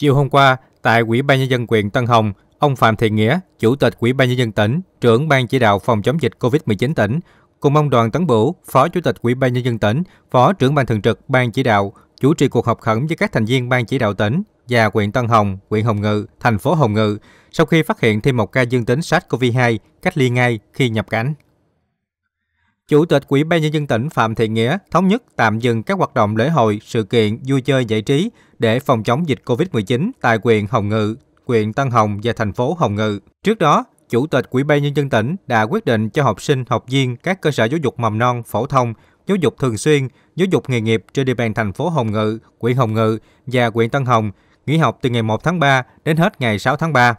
Chiều hôm qua, tại Ủy ban nhân dân quyền Tân Hồng, ông Phạm Thị Nghĩa, Chủ tịch Ủy ban nhân dân tỉnh, trưởng ban chỉ đạo phòng chống dịch COVID-19 tỉnh, cùng ông Đoàn Tấn Bửu, Phó Chủ tịch Ủy ban nhân dân tỉnh, Phó trưởng ban thường trực ban chỉ đạo chủ trì cuộc họp khẩn với các thành viên ban chỉ đạo tỉnh và huyện Tân Hồng, huyện Hồng Ngự, thành phố Hồng Ngự sau khi phát hiện thêm một ca dương tính SARS-CoV-2 cách ly ngay khi nhập cảnh. Chủ tịch Ủy ban nhân dân tỉnh Phạm Thị Nghĩa thống nhất tạm dừng các hoạt động lễ hội, sự kiện vui chơi giải trí để phòng chống dịch COVID-19 tại huyện Hồng Ngự, huyện Tân Hồng và thành phố Hồng Ngự. Trước đó, Chủ tịch Ủy ban nhân dân tỉnh đã quyết định cho học sinh, học viên các cơ sở giáo dục mầm non, phổ thông, giáo dục thường xuyên, giáo dục nghề nghiệp trên địa bàn thành phố Hồng Ngự, huyện Hồng Ngự và huyện Tân Hồng nghỉ học từ ngày 1 tháng 3 đến hết ngày 6 tháng 3.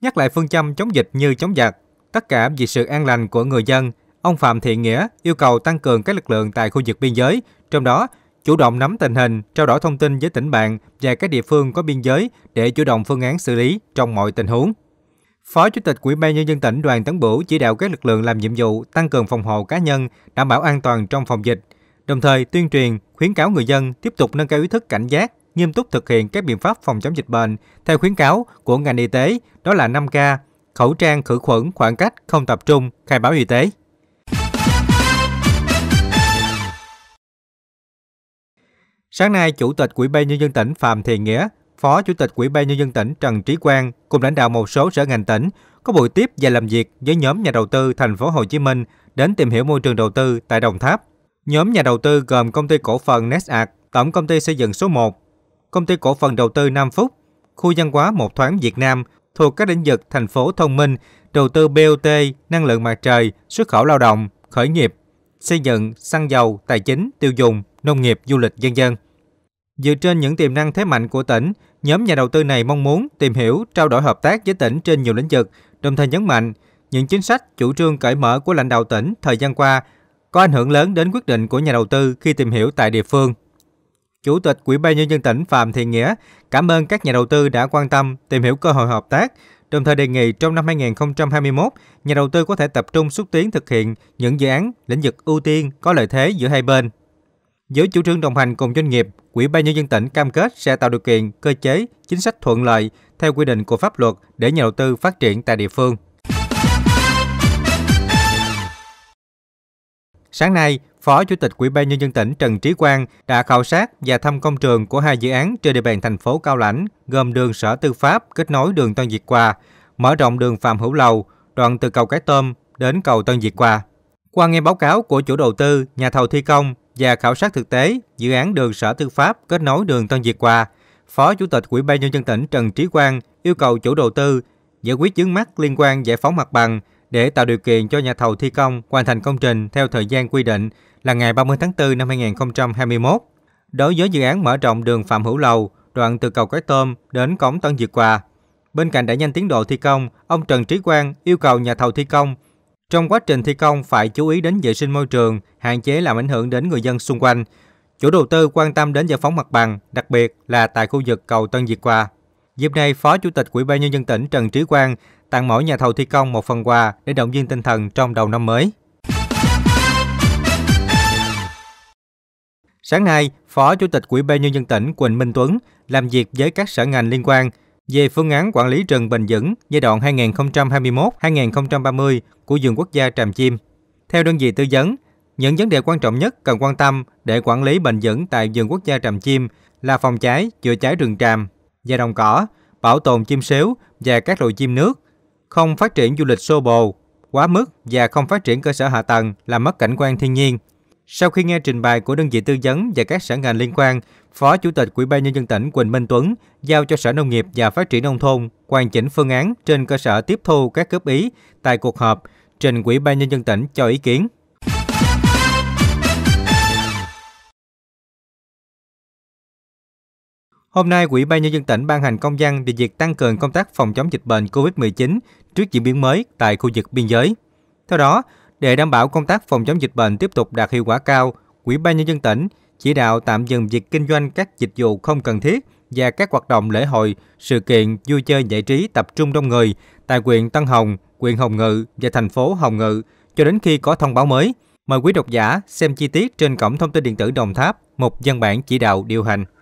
Nhắc lại phương châm chống dịch như chống giặc, tất cả vì sự an lành của người dân – ông Phạm Thiện Nghĩa yêu cầu tăng cường các lực lượng tại khu vực biên giới, trong đó chủ động nắm tình hình, trao đổi thông tin với tỉnh bạn và các địa phương có biên giới để chủ động phương án xử lý trong mọi tình huống. Phó Chủ tịch Ủy ban nhân dân tỉnh Đoàn Tấn Bửu chỉ đạo các lực lượng làm nhiệm vụ tăng cường phòng hộ cá nhân, đảm bảo an toàn trong phòng dịch, đồng thời tuyên truyền, khuyến cáo người dân tiếp tục nâng cao ý thức cảnh giác, nghiêm túc thực hiện các biện pháp phòng chống dịch bệnh theo khuyến cáo của ngành y tế, đó là 5K, khẩu trang khử khuẩn, khoảng cách, không tập trung, khai báo y tế. Sáng nay, Chủ tịch Ủy ban nhân dân tỉnh Phạm Thiện Nghĩa, Phó Chủ tịch Ủy ban nhân dân tỉnh Trần Trí Quang cùng lãnh đạo một số sở ngành tỉnh có buổi tiếp và làm việc với nhóm nhà đầu tư thành phố Hồ Chí Minh đến tìm hiểu môi trường đầu tư tại Đồng Tháp. Nhóm nhà đầu tư gồm công ty cổ phần Nesart, Tổng công ty xây dựng số 1, công ty cổ phần đầu tư Nam Phúc, khu văn hóa Một Thoáng Việt Nam thuộc các lĩnh vực thành phố thông minh, đầu tư BOT, năng lượng mặt trời, xuất khẩu lao động, khởi nghiệp, xây dựng, xăng dầu, tài chính, tiêu dùng, nông nghiệp, du lịch, dân dân. Dựa trên những tiềm năng thế mạnh của tỉnh, nhóm nhà đầu tư này mong muốn tìm hiểu, trao đổi hợp tác với tỉnh trên nhiều lĩnh vực, đồng thời nhấn mạnh những chính sách, chủ trương cởi mở của lãnh đạo tỉnh thời gian qua có ảnh hưởng lớn đến quyết định của nhà đầu tư khi tìm hiểu tại địa phương. Chủ tịch Ủy ban nhân dân tỉnh Phạm Thị Nghĩa cảm ơn các nhà đầu tư đã quan tâm tìm hiểu cơ hội hợp tác, đồng thời đề nghị trong năm 2021, nhà đầu tư có thể tập trung xúc tiến thực hiện những dự án lĩnh vực ưu tiên có lợi thế giữa hai bên. Với chủ trương đồng hành cùng doanh nghiệp, quỹ ban nhân dân tỉnh cam kết sẽ tạo điều kiện, cơ chế, chính sách thuận lợi theo quy định của pháp luật để nhà đầu tư phát triển tại địa phương. Sáng nay, Phó Chủ tịch quỹ ban nhân dân tỉnh Trần Trí Quang đã khảo sát và thăm công trường của hai dự án trên địa bàn thành phố Cao Lãnh, gồm đường Sở Tư pháp kết nối đường Tân Diệt Qua, mở rộng đường Phạm Hữu Lầu, đoạn từ cầu Cái Tôm đến cầu Tân Diệt Qua. Qua nghe báo cáo của chủ đầu tư, nhà thầu thi công và khảo sát thực tế dự án đường Sở Tư pháp kết nối đường Tân Việt Hòa, Phó Chủ tịch Ủy ban nhân dân tỉnh Trần Trí Quang yêu cầu chủ đầu tư giải quyết vướng mắc liên quan giải phóng mặt bằng để tạo điều kiện cho nhà thầu thi công hoàn thành công trình theo thời gian quy định là ngày 30 tháng 4 năm 2021. Đối với dự án mở rộng đường Phạm Hữu Lầu, đoạn từ cầu Cái Tôm đến cổng Tân Việt Hòa, bên cạnh đẩy nhanh tiến độ thi công, ông Trần Trí Quang yêu cầu nhà thầu thi công trong quá trình thi công phải chú ý đến vệ sinh môi trường, hạn chế làm ảnh hưởng đến người dân xung quanh. Chủ đầu tư quan tâm đến giải phóng mặt bằng, đặc biệt là tại khu vực cầu Tân Việt Hòa. Dịp này, Phó Chủ tịch Ủy ban nhân dân tỉnh Trần Trí Quang tặng mỗi nhà thầu thi công một phần quà để động viên tinh thần trong đầu năm mới. Sáng nay, Phó Chủ tịch Ủy ban nhân dân tỉnh Quỳnh Minh Tuấn làm việc với các sở ngành liên quan – về phương án quản lý rừng bền vững giai đoạn 2021-2030 của vườn quốc gia Tràm Chim. Theo đơn vị tư vấn, những vấn đề quan trọng nhất cần quan tâm để quản lý bền vững tại vườn quốc gia Tràm Chim là phòng cháy, chữa cháy rừng tràm và đồng cỏ, bảo tồn chim sếu và các loài chim nước, không phát triển du lịch xô bồ, quá mức và không phát triển cơ sở hạ tầng làm mất cảnh quan thiên nhiên, sau khi nghe trình bày của đơn vị tư vấn và các sở ngành liên quan, Phó Chủ tịch Ủy ban nhân dân tỉnh Quỳnh Minh Tuấn giao cho Sở Nông nghiệp và Phát triển nông thôn hoàn chỉnh phương án trên cơ sở tiếp thu các góp ý tại cuộc họp trình Ủy ban nhân dân tỉnh cho ý kiến. Hôm nay, Ủy ban nhân dân tỉnh ban hành công văn về việc tăng cường công tác phòng chống dịch bệnh COVID-19 trước diễn biến mới tại khu vực biên giới. Theo đó, để đảm bảo công tác phòng chống dịch bệnh tiếp tục đạt hiệu quả cao, Ủy ban nhân dân tỉnh chỉ đạo tạm dừng việc kinh doanh các dịch vụ không cần thiết và các hoạt động lễ hội, sự kiện vui chơi giải trí tập trung đông người tại huyện Tân Hồng, huyện Hồng Ngự và thành phố Hồng Ngự cho đến khi có thông báo mới. Mời quý độc giả xem chi tiết trên cổng thông tin điện tử Đồng Tháp, một văn bản chỉ đạo điều hành.